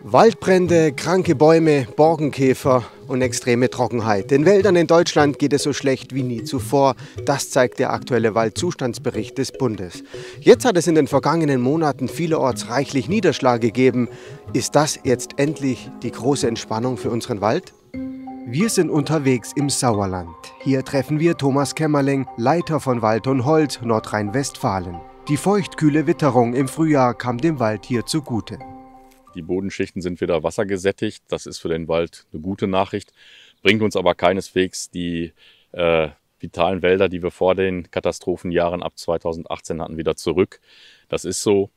Waldbrände, kranke Bäume, Borkenkäfer und extreme Trockenheit. Den Wäldern in Deutschland geht es so schlecht wie nie zuvor. Das zeigt der aktuelle Waldzustandsbericht des Bundes. Jetzt hat es in den vergangenen Monaten vielerorts reichlich Niederschlag gegeben. Ist das jetzt endlich die große Entspannung für unseren Wald? Wir sind unterwegs im Sauerland. Hier treffen wir Thomas Kämmerling, Leiter von Wald und Holz, Nordrhein-Westfalen. Die feuchtkühle Witterung im Frühjahr kam dem Wald hier zugute. Die Bodenschichten sind wieder wassergesättigt. Das ist für den Wald eine gute Nachricht, bringt uns aber keineswegs die äh, vitalen Wälder, die wir vor den Katastrophenjahren ab 2018 hatten, wieder zurück. Das ist so.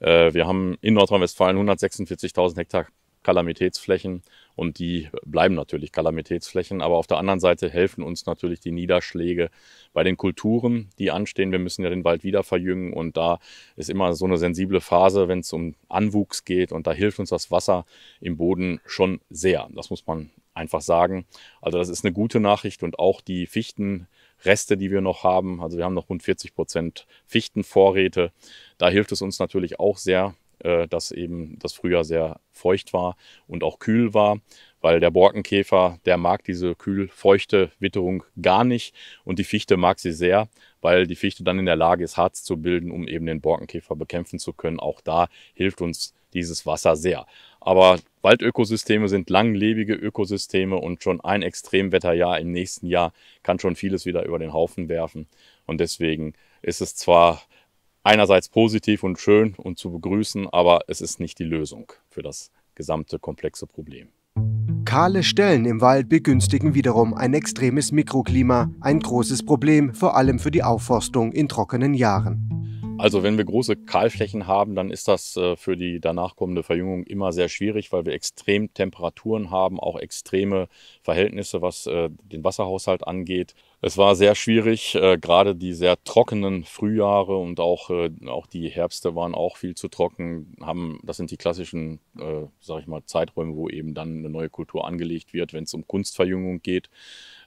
Äh, wir haben in Nordrhein-Westfalen 146.000 Hektar Kalamitätsflächen und die bleiben natürlich Kalamitätsflächen, aber auf der anderen Seite helfen uns natürlich die Niederschläge bei den Kulturen, die anstehen. Wir müssen ja den Wald wieder verjüngen und da ist immer so eine sensible Phase, wenn es um Anwuchs geht und da hilft uns das Wasser im Boden schon sehr. Das muss man einfach sagen. Also das ist eine gute Nachricht und auch die Fichtenreste, die wir noch haben, also wir haben noch rund 40 Prozent Fichtenvorräte, da hilft es uns natürlich auch sehr, äh, dass eben das Frühjahr sehr feucht war und auch kühl war, weil der Borkenkäfer, der mag diese kühl-feuchte Witterung gar nicht und die Fichte mag sie sehr, weil die Fichte dann in der Lage ist, Harz zu bilden, um eben den Borkenkäfer bekämpfen zu können. Auch da hilft uns dieses Wasser sehr. Aber Waldökosysteme sind langlebige Ökosysteme und schon ein Extremwetterjahr im nächsten Jahr kann schon vieles wieder über den Haufen werfen. Und deswegen ist es zwar einerseits positiv und schön und zu begrüßen, aber es ist nicht die Lösung für das gesamte komplexe Problem. Kahle Stellen im Wald begünstigen wiederum ein extremes Mikroklima, ein großes Problem vor allem für die Aufforstung in trockenen Jahren. Also wenn wir große Kahlflächen haben, dann ist das äh, für die danach kommende Verjüngung immer sehr schwierig, weil wir extrem Temperaturen haben, auch extreme Verhältnisse, was äh, den Wasserhaushalt angeht. Es war sehr schwierig, äh, gerade die sehr trockenen Frühjahre und auch, äh, auch die Herbste waren auch viel zu trocken. Haben, das sind die klassischen, äh, sag ich mal, Zeiträume, wo eben dann eine neue Kultur angelegt wird, wenn es um Kunstverjüngung geht.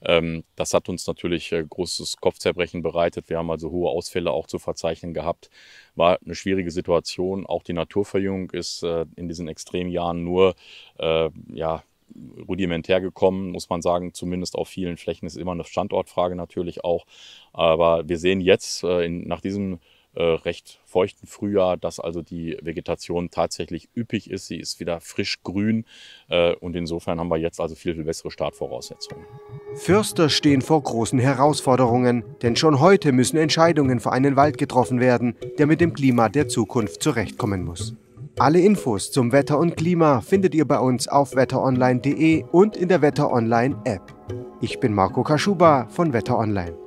Ähm, das hat uns natürlich äh, großes Kopfzerbrechen bereitet. Wir haben also hohe Ausfälle auch zu verzeichnen gehabt. War eine schwierige Situation. Auch die Naturverjüngung ist äh, in diesen Extremjahren nur, äh, ja, rudimentär gekommen, muss man sagen, zumindest auf vielen Flächen ist immer eine Standortfrage natürlich auch. Aber wir sehen jetzt äh, in, nach diesem äh, recht feuchten Frühjahr, dass also die Vegetation tatsächlich üppig ist. Sie ist wieder frisch grün äh, und insofern haben wir jetzt also viel, viel bessere Startvoraussetzungen. Förster stehen vor großen Herausforderungen, denn schon heute müssen Entscheidungen für einen Wald getroffen werden, der mit dem Klima der Zukunft zurechtkommen muss. Alle Infos zum Wetter und Klima findet ihr bei uns auf wetteronline.de und in der Wetter Online App. Ich bin Marco Kaschuba von Wetter Online.